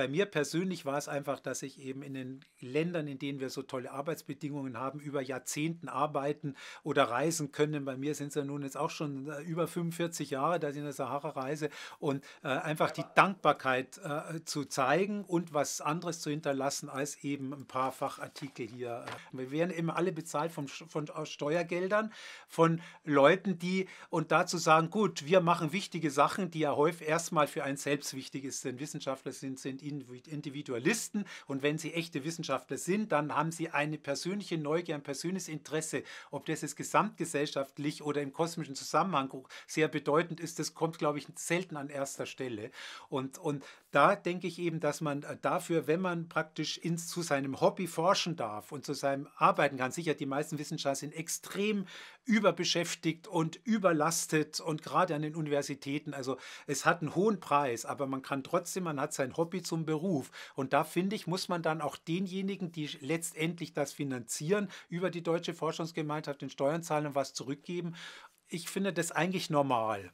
bei mir persönlich war es einfach, dass ich eben in den Ländern, in denen wir so tolle Arbeitsbedingungen haben, über Jahrzehnten arbeiten oder reisen können. Bei mir sind es ja nun jetzt auch schon äh, über 45 Jahre, dass ich in der Sahara reise und äh, einfach die Dankbarkeit äh, zu zeigen und was anderes zu hinterlassen als eben ein paar Fachartikel hier. Äh, wir werden eben alle bezahlt vom, von Steuergeldern, von Leuten, die und dazu sagen, gut, wir machen wichtige Sachen, die ja häufig erstmal für einen selbst wichtig ist, denn Wissenschaftler sind, sind Individualisten und wenn sie echte Wissenschaftler sind, dann haben sie eine persönliche Neugier, ein persönliches Interesse. Ob das jetzt gesamtgesellschaftlich oder im kosmischen Zusammenhang sehr bedeutend ist, das kommt, glaube ich, selten an erster Stelle. Und, und da denke ich eben, dass man äh, dafür, wenn man praktisch ins, zu seinem Hobby forschen darf und zu seinem Arbeiten kann, sicher die meisten Wissenschaftler sind extrem überbeschäftigt und überlastet und gerade an den Universitäten, also es hat einen hohen Preis, aber man kann trotzdem, man hat sein Hobby zu zum Beruf. Und da finde ich, muss man dann auch denjenigen, die letztendlich das finanzieren, über die Deutsche Forschungsgemeinschaft den Steuern zahlen und was zurückgeben. Ich finde das eigentlich normal.